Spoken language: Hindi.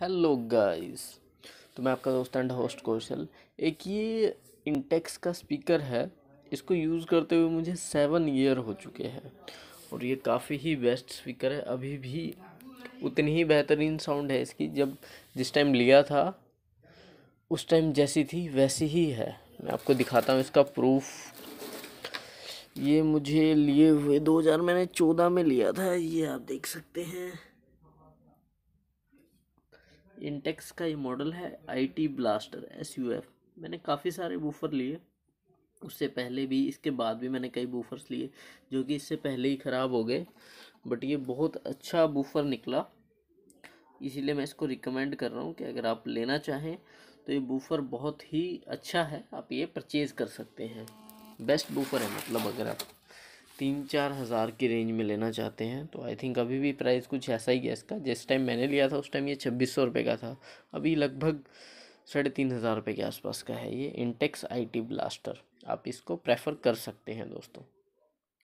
हेलो गाइस तो मैं आपका दोस्त एंड होस्ट कौशल एक ये इंटेक्स का स्पीकर है इसको यूज़ करते हुए मुझे सेवन ईयर हो चुके हैं और ये काफ़ी ही बेस्ट स्पीकर है अभी भी उतनी ही बेहतरीन साउंड है इसकी जब जिस टाइम लिया था उस टाइम जैसी थी वैसी ही है मैं आपको दिखाता हूँ इसका प्रूफ ये मुझे लिए हुए दो मैंने चौदह में लिया था ये आप देख सकते हैं इंटेक्स का ये मॉडल है IT blaster S U F मैंने काफ़ी सारे बूफर लिए उससे पहले भी इसके बाद भी मैंने कई बूफर्स लिए जो कि इससे पहले ही ख़राब हो गए बट ये बहुत अच्छा बूफर निकला इसीलिए मैं इसको रिकमेंड कर रहा हूँ कि अगर आप लेना चाहें तो ये बूफर बहुत ही अच्छा है आप ये परचेज़ कर सकते हैं बेस्ट बूफर है मतलब अगर आप तीन चार हज़ार की रेंज में लेना चाहते हैं तो आई थिंक अभी भी प्राइस कुछ ऐसा ही है इसका जिस टाइम मैंने लिया था उस टाइम ये छब्बीस सौ रुपये का था अभी लगभग साढ़े तीन हज़ार रुपये के आसपास का है ये इंटेक्स आईटी ब्लास्टर आप इसको प्रेफर कर सकते हैं दोस्तों